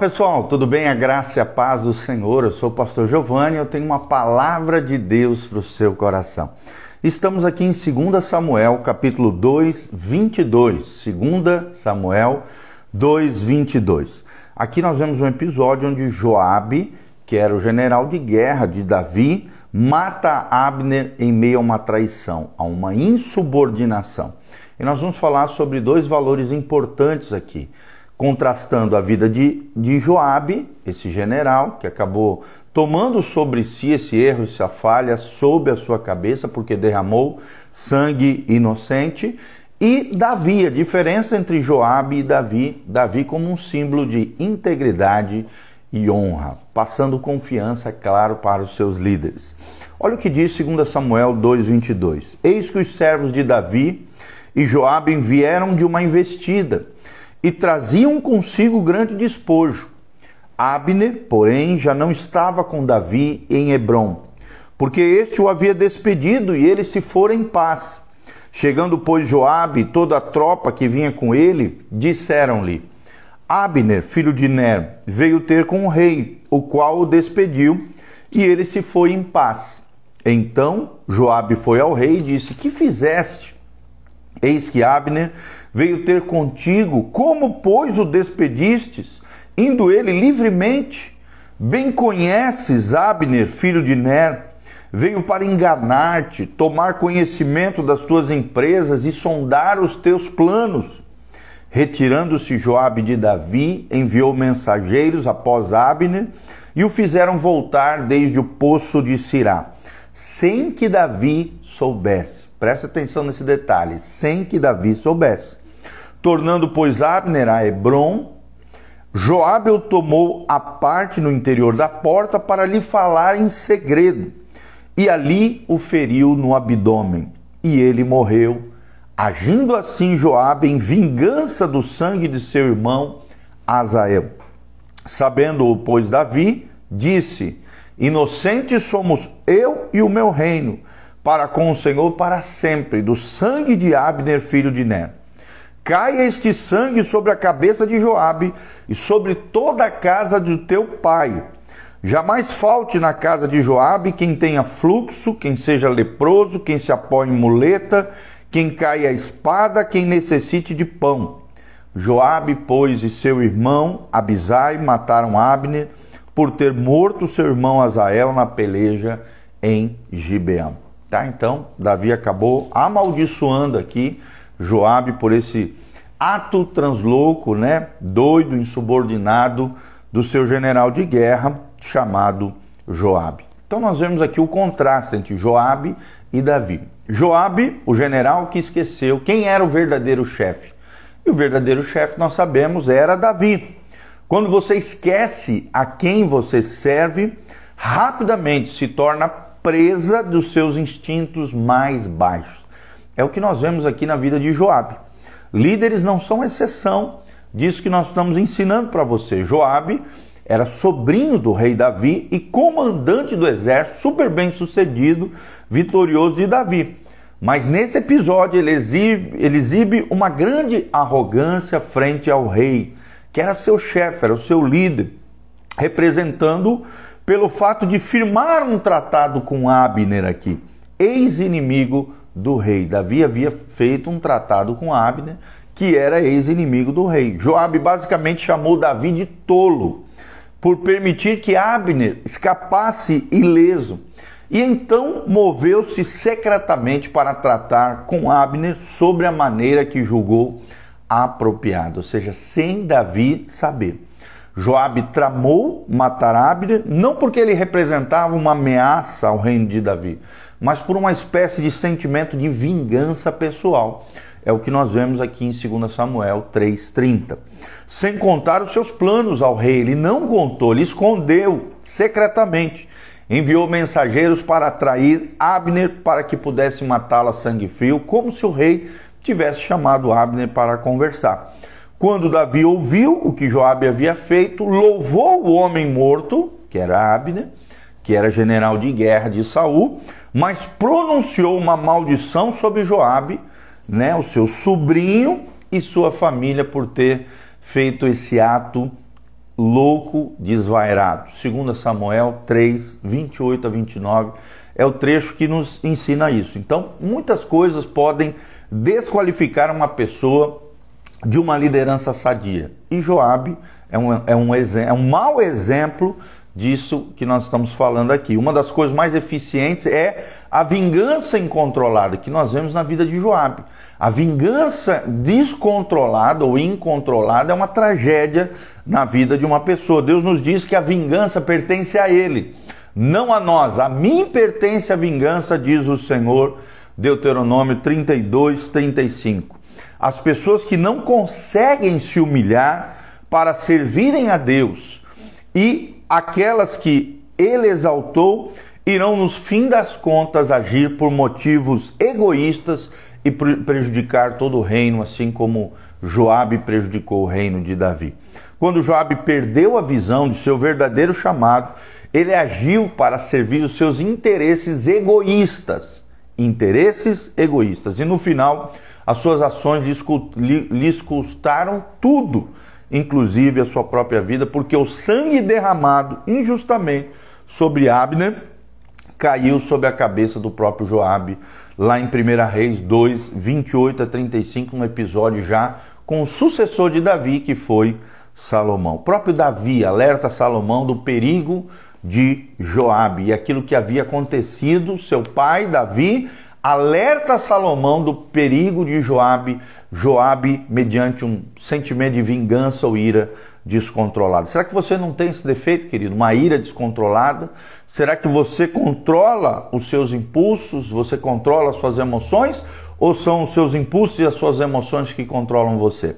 pessoal, tudo bem? A graça e a paz do Senhor. Eu sou o pastor Giovanni, eu tenho uma palavra de Deus para o seu coração. Estamos aqui em 2 Samuel, capítulo 2, 22. 2 Samuel 2, 22. Aqui nós vemos um episódio onde Joabe, que era o general de guerra de Davi, mata Abner em meio a uma traição, a uma insubordinação. E nós vamos falar sobre dois valores importantes aqui contrastando a vida de, de Joabe, esse general que acabou tomando sobre si esse erro, essa falha, sob a sua cabeça, porque derramou sangue inocente, e Davi, a diferença entre Joabe e Davi, Davi como um símbolo de integridade e honra, passando confiança, é claro, para os seus líderes. Olha o que diz 2 Samuel 2:22. Eis que os servos de Davi e Joabe vieram de uma investida e traziam consigo grande despojo. Abner, porém, já não estava com Davi em Hebron, porque este o havia despedido e ele se fora em paz. Chegando, pois, Joabe e toda a tropa que vinha com ele, disseram-lhe: Abner, filho de Ner, veio ter com o rei, o qual o despediu, e ele se foi em paz. Então Joabe foi ao rei e disse: Que fizeste? Eis que Abner veio ter contigo, como, pois, o despedistes, indo ele livremente? Bem conheces Abner, filho de Ner, veio para enganar-te, tomar conhecimento das tuas empresas e sondar os teus planos. Retirando-se Joabe de Davi, enviou mensageiros após Abner e o fizeram voltar desde o poço de Sirá, sem que Davi soubesse. Presta atenção nesse detalhe, sem que Davi soubesse. Tornando, pois, Abner a Hebron, Joabe o tomou a parte no interior da porta para lhe falar em segredo, e ali o feriu no abdômen, e ele morreu. Agindo assim Joabe em vingança do sangue de seu irmão Azael. Sabendo-o, pois, Davi, disse: Inocentes somos eu e o meu reino para com o Senhor para sempre, do sangue de Abner, filho de Né. Caia este sangue sobre a cabeça de Joabe e sobre toda a casa do teu pai. Jamais falte na casa de Joabe quem tenha fluxo, quem seja leproso, quem se apoie em muleta, quem caia a espada, quem necessite de pão. Joabe, pois, e seu irmão Abisai mataram Abner por ter morto seu irmão Azael na peleja em Gibeão. Tá? Então, Davi acabou amaldiçoando aqui Joabe por esse ato translouco, né, doido, insubordinado do seu general de guerra chamado Joabe. Então nós vemos aqui o contraste entre Joabe e Davi. Joabe, o general que esqueceu quem era o verdadeiro chefe. E o verdadeiro chefe, nós sabemos, era Davi. Quando você esquece a quem você serve, rapidamente se torna presa dos seus instintos mais baixos. É o que nós vemos aqui na vida de Joabe. Líderes não são exceção disso que nós estamos ensinando para você. Joabe era sobrinho do rei Davi e comandante do exército, super bem sucedido, vitorioso de Davi. Mas nesse episódio ele exibe, ele exibe uma grande arrogância frente ao rei, que era seu chefe, era o seu líder, representando pelo fato de firmar um tratado com Abner aqui, ex-inimigo do rei. Davi havia feito um tratado com Abner, que era ex-inimigo do rei. Joabe basicamente chamou Davi de tolo por permitir que Abner escapasse ileso. E então moveu-se secretamente para tratar com Abner sobre a maneira que julgou apropriada, ou seja, sem Davi saber. Joabe tramou matar Abner, não porque ele representava uma ameaça ao reino de Davi, mas por uma espécie de sentimento de vingança pessoal. É o que nós vemos aqui em 2 Samuel 3,30. Sem contar os seus planos ao rei, ele não contou, ele escondeu secretamente. Enviou mensageiros para atrair Abner para que pudesse matá-lo a sangue frio, como se o rei tivesse chamado Abner para conversar. Quando Davi ouviu o que Joabe havia feito, louvou o homem morto, que era Abner, né, que era general de guerra de Saul, mas pronunciou uma maldição sobre Joabe, né, o seu sobrinho e sua família por ter feito esse ato louco, desvairado. Segundo Samuel 3, 28 a 29, é o trecho que nos ensina isso. Então, muitas coisas podem desqualificar uma pessoa de uma liderança sadia. E Joabe é um, é um, é um mau exemplo disso que nós estamos falando aqui. Uma das coisas mais eficientes é a vingança incontrolada que nós vemos na vida de Joabe. A vingança descontrolada ou incontrolada é uma tragédia na vida de uma pessoa. Deus nos diz que a vingança pertence a ele, não a nós. A mim pertence a vingança, diz o Senhor. Deuteronômio 32, 35 as pessoas que não conseguem se humilhar para servirem a Deus e aquelas que ele exaltou irão, no fim das contas, agir por motivos egoístas e prejudicar todo o reino, assim como Joabe prejudicou o reino de Davi. Quando Joabe perdeu a visão de seu verdadeiro chamado, ele agiu para servir os seus interesses egoístas, interesses egoístas. E no final, as suas ações lhes custaram tudo, inclusive a sua própria vida, porque o sangue derramado injustamente sobre Abner caiu sobre a cabeça do próprio Joabe, lá em 1 Reis 2, 28 a 35, um episódio já com o sucessor de Davi, que foi Salomão. O próprio Davi alerta Salomão do perigo de Joabe e aquilo que havia acontecido, seu pai Davi alerta Salomão do perigo de Joabe, Joabe mediante um sentimento de vingança ou ira descontrolada. Será que você não tem esse defeito, querido? Uma ira descontrolada? Será que você controla os seus impulsos? Você controla as suas emoções? Ou são os seus impulsos e as suas emoções que controlam você?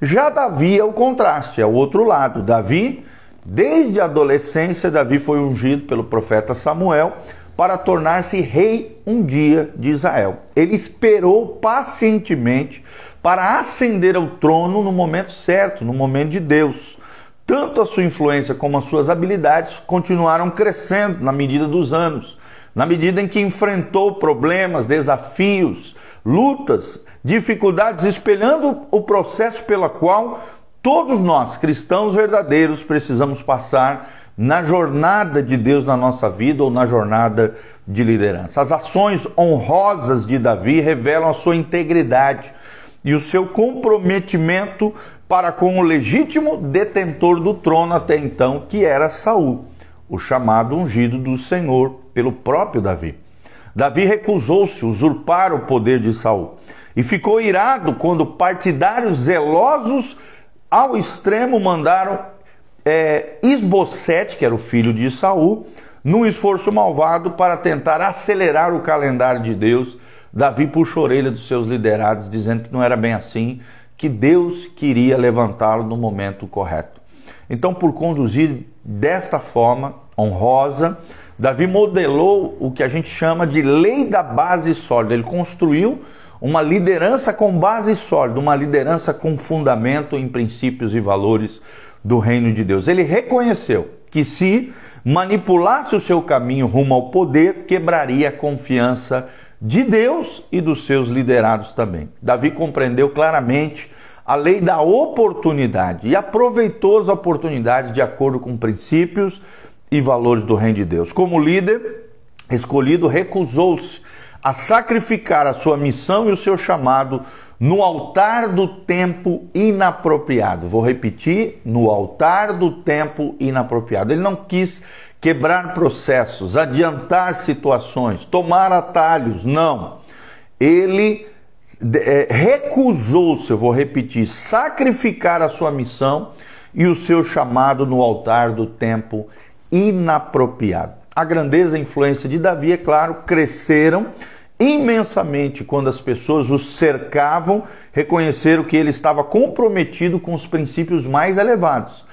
Já Davi é o contraste, é o outro lado. Davi, desde a adolescência, Davi foi ungido pelo profeta Samuel para tornar-se rei um dia de Israel. Ele esperou pacientemente para ascender ao trono no momento certo, no momento de Deus. Tanto a sua influência como as suas habilidades continuaram crescendo na medida dos anos, na medida em que enfrentou problemas, desafios, lutas, dificuldades, espelhando o processo pela qual todos nós, cristãos verdadeiros, precisamos passar na jornada de Deus na nossa vida ou na jornada de liderança. As ações honrosas de Davi revelam a sua integridade e o seu comprometimento para com o legítimo detentor do trono até então, que era Saul, o chamado ungido do Senhor pelo próprio Davi. Davi recusou-se usurpar o poder de Saul e ficou irado quando partidários zelosos ao extremo mandaram é, Isbosete, que era o filho de Saul, num esforço malvado para tentar acelerar o calendário de Deus, Davi puxou a orelha dos seus liderados, dizendo que não era bem assim, que Deus queria levantá-lo no momento correto. Então, por conduzir desta forma honrosa, Davi modelou o que a gente chama de lei da base sólida. Ele construiu uma liderança com base sólida, uma liderança com fundamento em princípios e valores do reino de Deus. Ele reconheceu que se manipulasse o seu caminho rumo ao poder, quebraria a confiança de Deus e dos seus liderados também. Davi compreendeu claramente a lei da oportunidade e aproveitou as oportunidades de acordo com princípios e valores do reino de Deus. Como líder escolhido, recusou-se a sacrificar a sua missão e o seu chamado no altar do tempo inapropriado. Vou repetir, no altar do tempo inapropriado. Ele não quis quebrar processos, adiantar situações, tomar atalhos, não. Ele é, recusou-se, eu vou repetir, sacrificar a sua missão e o seu chamado no altar do tempo inapropriado a grandeza e a influência de Davi, é claro, cresceram imensamente quando as pessoas o cercavam, reconheceram que ele estava comprometido com os princípios mais elevados.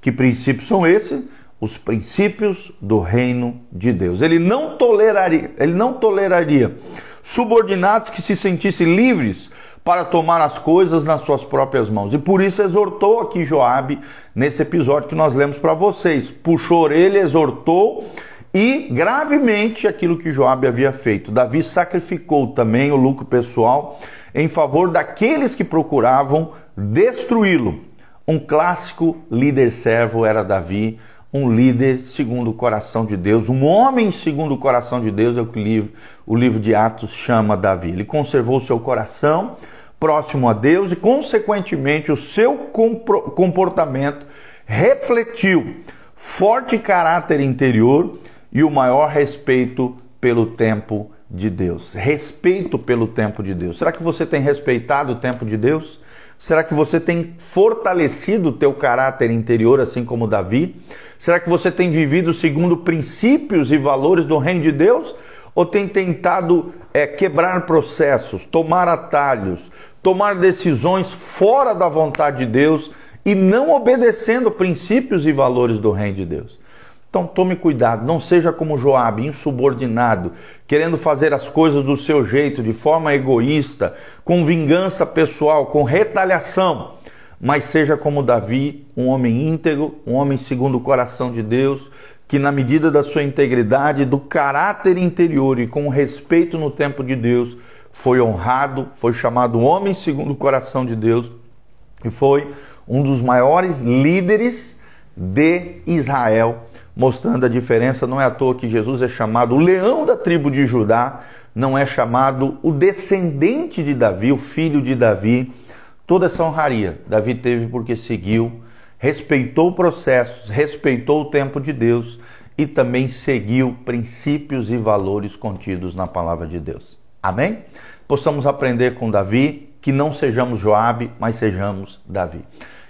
Que princípios são esses? Os princípios do reino de Deus. Ele não toleraria, ele não toleraria subordinados que se sentissem livres para tomar as coisas nas suas próprias mãos. E por isso exortou aqui Joabe nesse episódio que nós lemos para vocês. Puxou ele, orelha, exortou e gravemente aquilo que Joabe havia feito. Davi sacrificou também o lucro pessoal em favor daqueles que procuravam destruí-lo. Um clássico líder servo era Davi, um líder segundo o coração de Deus, um homem segundo o coração de Deus, é o que o livro, o livro de Atos chama Davi. Ele conservou seu coração próximo a Deus e, consequentemente, o seu comportamento refletiu forte caráter interior e o maior respeito pelo tempo de Deus. Respeito pelo tempo de Deus. Será que você tem respeitado o tempo de Deus? Será que você tem fortalecido o teu caráter interior, assim como Davi? Será que você tem vivido segundo princípios e valores do reino de Deus? Ou tem tentado é, quebrar processos, tomar atalhos, tomar decisões fora da vontade de Deus e não obedecendo princípios e valores do reino de Deus? Então tome cuidado, não seja como Joabe, insubordinado, querendo fazer as coisas do seu jeito, de forma egoísta, com vingança pessoal, com retaliação, mas seja como Davi, um homem íntegro, um homem segundo o coração de Deus, que na medida da sua integridade, do caráter interior e com respeito no tempo de Deus, foi honrado, foi chamado homem segundo o coração de Deus e foi um dos maiores líderes de Israel mostrando a diferença. Não é à toa que Jesus é chamado o leão da tribo de Judá, não é chamado o descendente de Davi, o filho de Davi. Toda essa honraria Davi teve porque seguiu, respeitou processos, respeitou o tempo de Deus e também seguiu princípios e valores contidos na palavra de Deus. Amém? Possamos aprender com Davi, que não sejamos Joabe, mas sejamos Davi.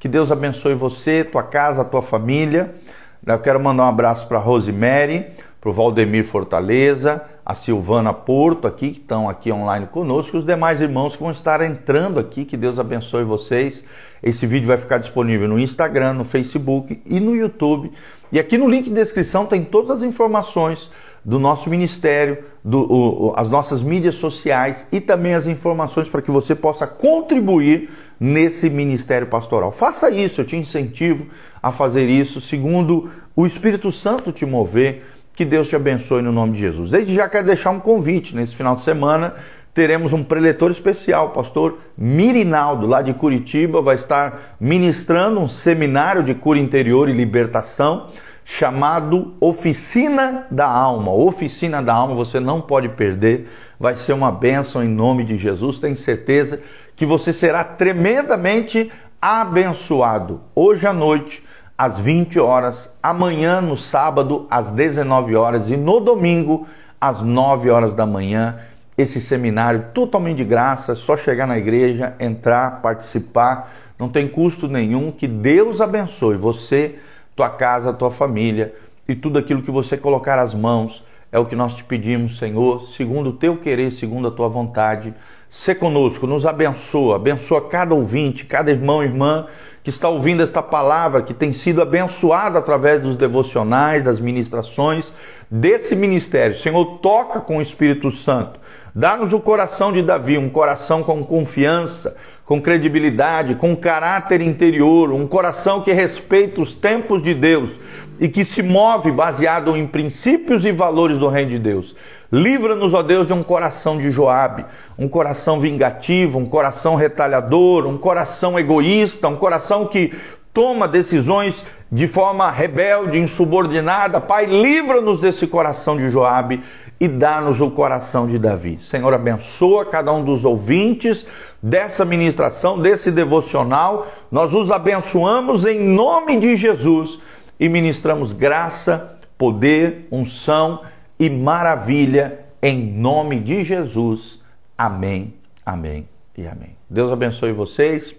Que Deus abençoe você, tua casa, tua família. Eu quero mandar um abraço para Rosemary, para o Valdemir Fortaleza, a Silvana Porto aqui, que estão aqui online conosco, e os demais irmãos que vão estar entrando aqui. Que Deus abençoe vocês. Esse vídeo vai ficar disponível no Instagram, no Facebook e no YouTube. E aqui no link de descrição tem todas as informações do nosso ministério, do, o, as nossas mídias sociais e também as informações para que você possa contribuir nesse ministério pastoral. Faça isso, eu te incentivo a fazer isso, segundo o Espírito Santo te mover. Que Deus te abençoe no nome de Jesus. Desde já quero deixar um convite. Nesse final de semana teremos um preletor especial, o pastor Mirinaldo, lá de Curitiba, vai estar ministrando um seminário de cura interior e libertação chamado Oficina da Alma. Oficina da Alma, você não pode perder. Vai ser uma bênção em nome de Jesus. Tenho certeza que você será tremendamente abençoado. Hoje à noite às 20 horas, amanhã no sábado às 19 horas e no domingo às 9 horas da manhã. Esse seminário totalmente de graça, é só chegar na igreja, entrar, participar, não tem custo nenhum. Que Deus abençoe você, tua casa, tua família e tudo aquilo que você colocar as mãos. É o que nós te pedimos, Senhor, segundo o teu querer, segundo a tua vontade. Se conosco, nos abençoa, abençoa cada ouvinte, cada irmão e irmã que está ouvindo esta palavra, que tem sido abençoada através dos devocionais, das ministrações desse ministério. Senhor, toca com o Espírito Santo. Dá-nos o coração de Davi, um coração com confiança, com credibilidade, com caráter interior, um coração que respeita os tempos de Deus e que se move baseado em princípios e valores do Reino de Deus. Livra-nos, ó Deus, de um coração de Joabe, um coração vingativo, um coração retalhador, um coração egoísta, um coração que toma decisões de forma rebelde, insubordinada. Pai, livra-nos desse coração de Joabe e dá-nos o coração de Davi. Senhor, abençoa cada um dos ouvintes dessa ministração, desse devocional. Nós os abençoamos em nome de Jesus e ministramos graça, poder, unção e maravilha, em nome de Jesus. Amém, amém e amém. Deus abençoe vocês.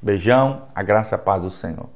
Beijão, a graça e a paz do Senhor.